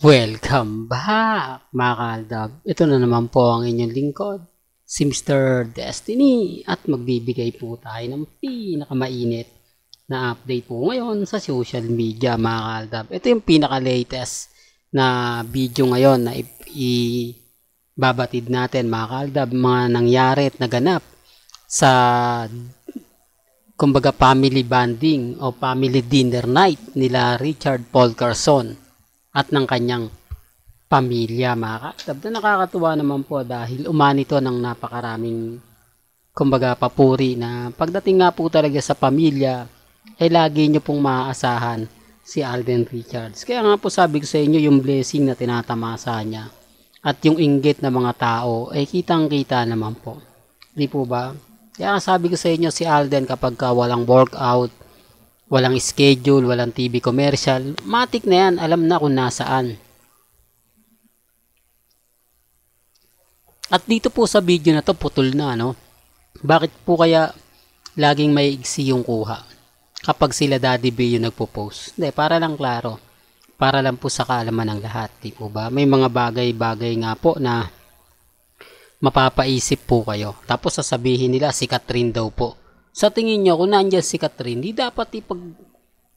Welcome back mga kaldab. Ito na naman po ang inyong lingkod, si Mr. Destiny at magbibigay po tayo ng pinakamainit na update po ngayon sa social media mga kaldab. Ito yung pinaka-latest na video ngayon na ibabatid natin mga kaldab, mga nangyari at naganap sa kumbaga family bonding o family dinner night nila Richard Paul Carson at ng kanyang pamilya mga kaasab na nakakatuwa naman po dahil umani to ng napakaraming kumbaga papuri na pagdating nga po talaga sa pamilya ay eh, lagi nyo pong maaasahan si Alden Richards. Kaya nga po sabi ko sa inyo yung blessing na tinatamasa niya at yung inggit ng mga tao ay eh, kitang kita naman po. Di po ba? Kaya sabi ko sa inyo si Alden kapag ka walang workout Walang schedule, walang TV commercial. Matik na yan, alam na kung nasaan. At dito po sa video na to, putol na, no? Bakit po kaya laging may igsi yung kuha kapag sila Daddy B yung nagpo-post? Hindi, para lang klaro. Para lang po sa kaalaman ng lahat, di po ba? May mga bagay-bagay nga po na mapapaisip po kayo. Tapos sasabihin nila si Katrin daw po sa tingin niyo, kung nandiyan si Catherine, hindi dapat ipag,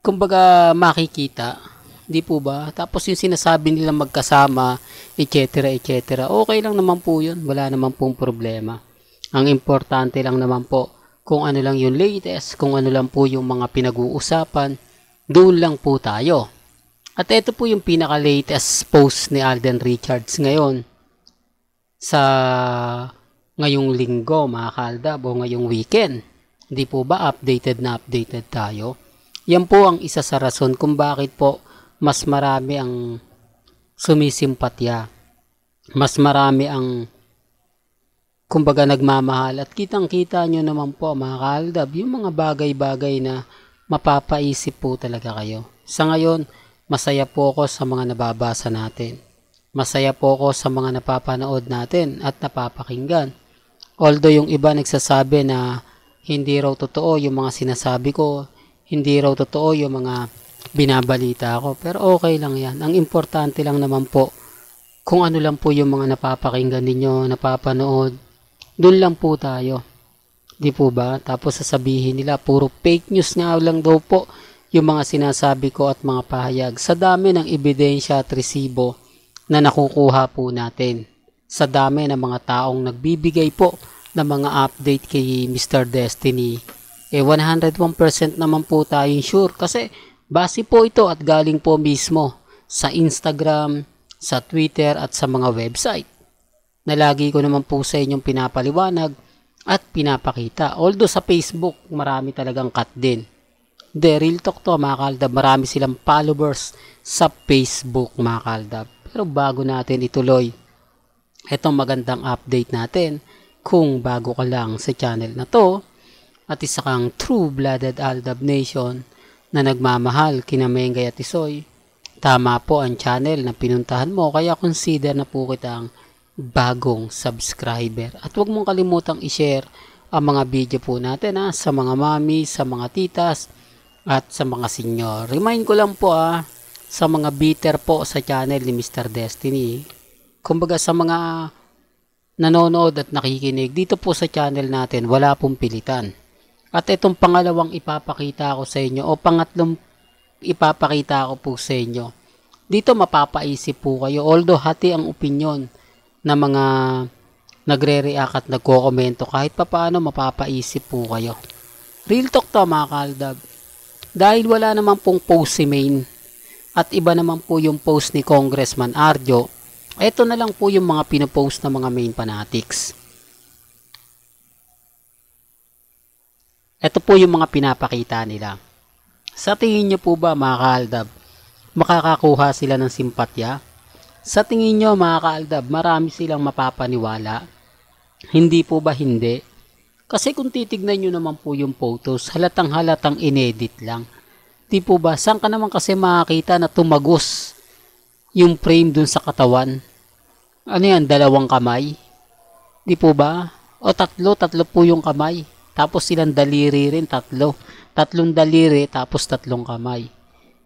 kumbaga, makikita. Di po ba? Tapos yung sinasabi nila magkasama, etc., etc. Okay lang naman po yun. Wala naman pong problema. Ang importante lang naman po, kung ano lang yung latest, kung ano lang po yung mga pinag-uusapan, doon lang po tayo. At ito po yung pinaka-latest post ni Alden Richards ngayon sa ngayong linggo mga kaldab o ngayong weekend. Hindi po ba updated na updated tayo? Yan po ang isa sa rason kung bakit po mas marami ang sumisimpatya. Mas marami ang kumbaga nagmamahal at kitang-kita nyo naman po mga kaaldab yung mga bagay-bagay na mapapaisip po talaga kayo. Sa ngayon, masaya po ako sa mga nababasa natin. Masaya po ako sa mga napapanood natin at napapakinggan. Although yung iba nagsasabi na hindi raw totoo yung mga sinasabi ko, hindi raw totoo yung mga binabalita ko. Pero okay lang yan. Ang importante lang naman po, kung ano lang po yung mga napapakinggan ninyo, napapanood, doon lang po tayo. Di po ba? Tapos sasabihin nila, puro fake news nga lang daw po yung mga sinasabi ko at mga pahayag. Sa dami ng ebidensya at resibo na nakukuha po natin. Sa dami ng mga taong nagbibigay po na mga update kay Mr. Destiny, eh 101% naman po tayong sure kasi base po ito at galing po mismo sa Instagram, sa Twitter at sa mga website na lagi ko naman po sa inyong pinapaliwanag at pinapakita. Although sa Facebook, marami talagang cut din. De, real talk to mga kaldab, marami silang followers sa Facebook mga kaldab. Pero bago natin ituloy, itong magandang update natin kung bago ka lang sa channel na to at isa kang true-blooded Aldab Nation na nagmamahal kina Mengay at Isoy, tama po ang channel na pinuntahan mo kaya consider na po kitang bagong subscriber. At huwag mong kalimutang i-share ang mga video po natin ha, sa mga mami, sa mga titas, at sa mga senior. Remind ko lang po ah, sa mga bitter po sa channel ni Mr. Destiny. Kumbaga sa mga nanonood at nakikinig dito po sa channel natin, wala pong pilitan. At itong pangalawang ipapakita ko sa inyo o pangatlong ipapakita ko po sa inyo. Dito mapapaisip po kayo although hati ang opinion ng mga nagre-react at nagko-komento kahit papaano mapapaisip po kayo. Real talk to mga kaldab. Dahil wala naman pong post si Maine at iba naman po yung post ni Congressman Arjo ito na lang po yung mga pinopost ng mga main fanatics. Ito po yung mga pinapakita nila. Sa tingin nyo po ba mga kaaldab, makakakuha sila ng simpatya? Sa tingin nyo mga kaaldab, marami silang mapapaniwala? Hindi po ba hindi? Kasi kung titignan nyo naman po yung photos, halatang halatang inedit lang. Di po ba, saan ka naman kasi makakita na tumagos yung frame dun sa katawan. Ano yan, dalawang kamay? Di po ba? O tatlo, tatlo po yung kamay. Tapos silang daliri rin, tatlo. Tatlong daliri, tapos tatlong kamay.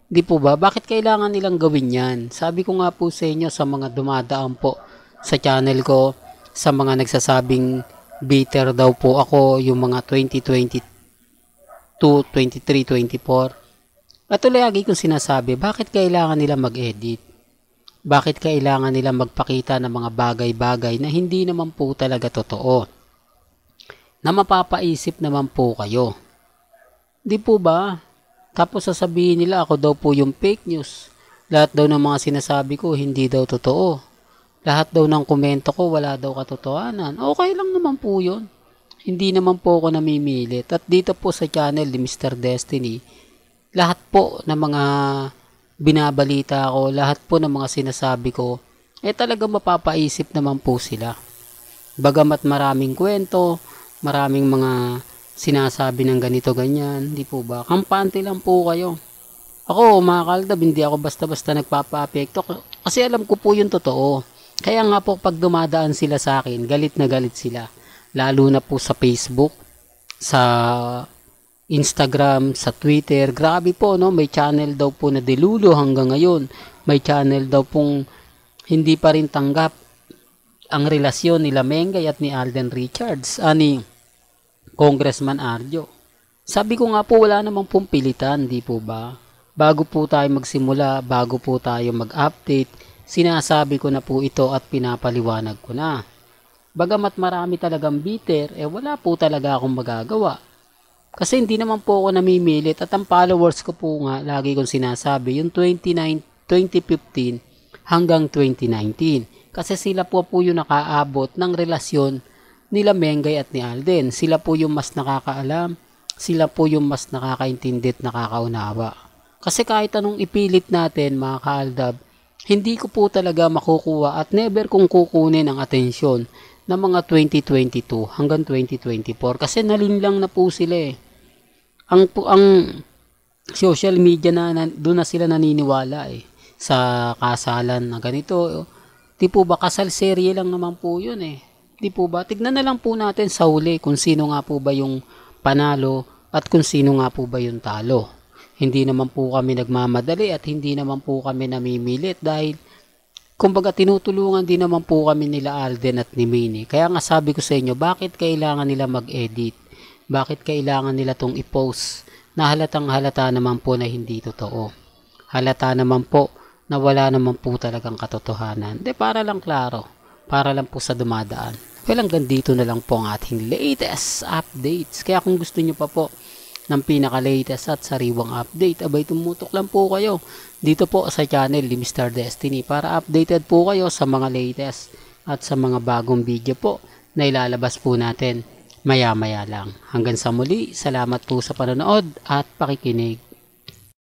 Di po ba? Bakit kailangan nilang gawin yan? Sabi ko nga po sa inyo sa mga dumadaan po sa channel ko, sa mga nagsasabing bitter daw po ako yung mga 2022, 23, 24. At ulayagi kong sinasabi, bakit kailangan nila mag-edit? bakit kailangan nila magpakita ng mga bagay-bagay na hindi naman po talaga totoo. Na mapapaisip naman po kayo. Di po ba? Tapos sasabihin nila ako daw po yung fake news. Lahat daw ng mga sinasabi ko hindi daw totoo. Lahat daw ng komento ko wala daw katotohanan. Okay lang naman po yun. Hindi naman po ako namimilit. At dito po sa channel ni Mr. Destiny, lahat po ng mga binabalita ko, lahat po ng mga sinasabi ko, eh talaga mapapaisip naman po sila. Bagamat maraming kwento, maraming mga sinasabi ng ganito ganyan, di po ba? Kampante lang po kayo. Ako, mga kaldab, hindi ako basta-basta nagpapa-apekto kasi alam ko po yung totoo. Kaya nga po pag dumadaan sila sa akin, galit na galit sila. Lalo na po sa Facebook, sa Instagram, sa Twitter. Grabe po, no? May channel daw po na dilulo hanggang ngayon. May channel daw pong hindi pa rin tanggap ang relasyon ni Mengay at ni Alden Richards, ani ah, Congressman Arjo. Sabi ko nga po, wala namang pong pilitan, di po ba? Bago po tayo magsimula, bago po tayo mag-update, sinasabi ko na po ito at pinapaliwanag ko na. Bagamat marami talagang bitter, eh wala po talaga akong magagawa kasi hindi naman po ako namimilit at ang followers ko po nga, lagi kong sinasabi, yung 29, 2015 hanggang 2019. Kasi sila po po yung nakaabot ng relasyon nila Mengay at ni Alden. Sila po yung mas nakakaalam, sila po yung mas nakakaintindi at nakakaunawa. Kasi kahit anong ipilit natin mga kaaldab, hindi ko po talaga makukuha at never kong kukunin ang atensyon ng mga 2022 hanggang 2024 kasi nalinlang na po sila eh ang ang social media na, na doon na sila naniniwala eh sa kasalan na ganito. Tipo ba kasal serye lang naman po 'yun eh. Di po ba? Tignan na lang po natin sa huli kung sino nga po ba yung panalo at kung sino nga po ba yung talo. Hindi naman po kami nagmamadali at hindi naman po kami namimilit dahil kumbaga tinutulungan din naman po kami nila Alden at ni Mini. Kaya nga sabi ko sa inyo, bakit kailangan nila mag-edit? bakit kailangan nila tong i-post na halatang halata naman po na hindi totoo. Halata naman po na wala naman po talagang katotohanan. De para lang klaro, para lang po sa dumadaan. Well, hanggang dito na lang po ang ating latest updates. Kaya kung gusto nyo pa po ng pinaka-latest at sariwang update, abay tumutok lang po kayo dito po sa channel ni Mr. Destiny para updated po kayo sa mga latest at sa mga bagong video po na ilalabas po natin maya-maya lang. Hanggang sa muli, salamat po sa panonood at pakikinig.